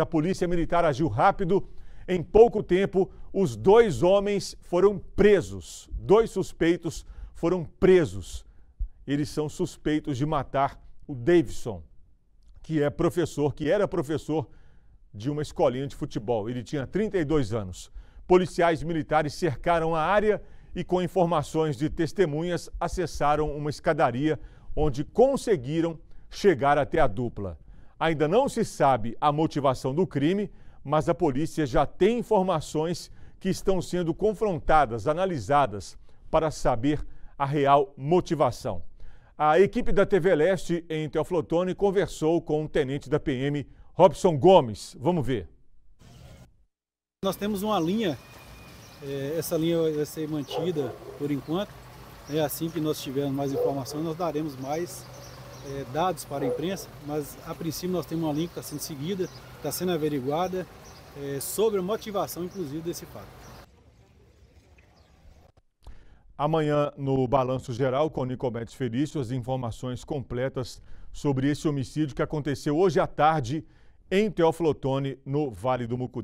A polícia militar agiu rápido. Em pouco tempo, os dois homens foram presos. Dois suspeitos foram presos. Eles são suspeitos de matar o Davidson, que é professor, que era professor de uma escolinha de futebol. Ele tinha 32 anos. Policiais militares cercaram a área e, com informações de testemunhas, acessaram uma escadaria onde conseguiram chegar até a dupla. Ainda não se sabe a motivação do crime, mas a polícia já tem informações que estão sendo confrontadas, analisadas, para saber a real motivação. A equipe da TV Leste, em Teoflotone, conversou com o tenente da PM, Robson Gomes. Vamos ver. Nós temos uma linha, eh, essa linha vai ser mantida por enquanto. É assim que nós tivermos mais informações, nós daremos mais é, dados para a imprensa, mas a princípio nós temos uma linha que está sendo seguida, está sendo averiguada é, sobre a motivação, inclusive, desse fato. Amanhã, no Balanço Geral, com Nicomedes Felício, as informações completas sobre esse homicídio que aconteceu hoje à tarde em Teoflotone, no Vale do Mucuri.